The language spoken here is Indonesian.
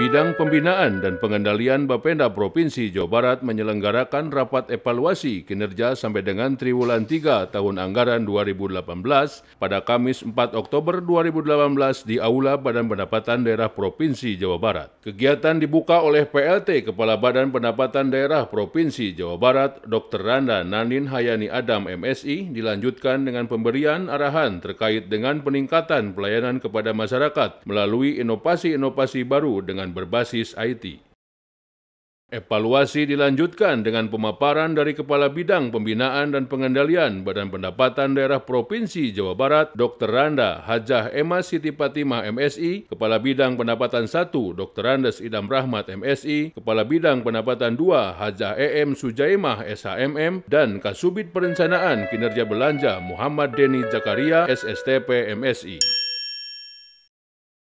Bidang Pembinaan dan Pengendalian Bapenda Provinsi Jawa Barat menyelenggarakan rapat evaluasi kinerja sampai dengan triwulan 3 tahun anggaran 2018 pada Kamis 4 Oktober 2018 di Aula Badan Pendapatan Daerah Provinsi Jawa Barat. Kegiatan dibuka oleh PLT Kepala Badan Pendapatan Daerah Provinsi Jawa Barat, Dr. Randa Nanin Hayani Adam MSI, dilanjutkan dengan pemberian arahan terkait dengan peningkatan pelayanan kepada masyarakat melalui inovasi-inovasi baru dengan berbasis IT. Evaluasi dilanjutkan dengan pemaparan dari Kepala Bidang Pembinaan dan Pengendalian Badan Pendapatan Daerah Provinsi Jawa Barat, Dr. Randa Hajah Emma Siti Fatimah MSI, Kepala Bidang Pendapatan 1, Dr. Randes Idam Rahmat MSI, Kepala Bidang Pendapatan 2, Hajah EM Sujaimah SHMM, dan Kasubit Perencanaan Kinerja Belanja Muhammad Deni Zakaria SSTP MSI.